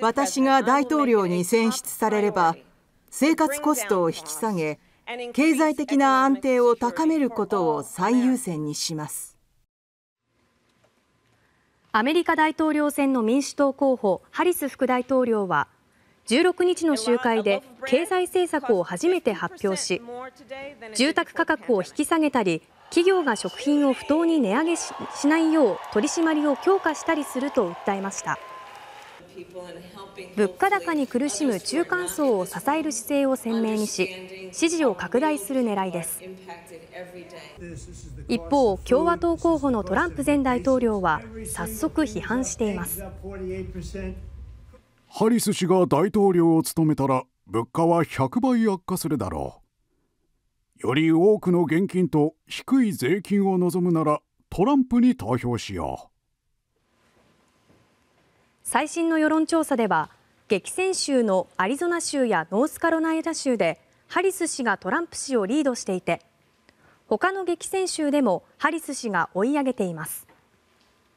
私が大統領に選出されれば生活コストを引き下げ経済的な安定を高めることを最優先にしますアメリカ大統領選の民主党候補ハリス副大統領は16日の集会で経済政策を初めて発表し住宅価格を引き下げたり企業が食品を不当に値上げしないよう取り締まりを強化したりすると訴えました。物価高に苦しむ中間層を支える姿勢を鮮明にし支持を拡大する狙いです一方共和党候補のトランプ前大統領は早速批判していますハリス氏が大統領を務めたら物価は100倍悪化するだろうより多くの現金と低い税金を望むならトランプに投票しよう最新の世論調査では激戦州のアリゾナ州やノースカロライナ州でハリス氏がトランプ氏をリードしていて他の激戦州でもハリス氏が追い上げています。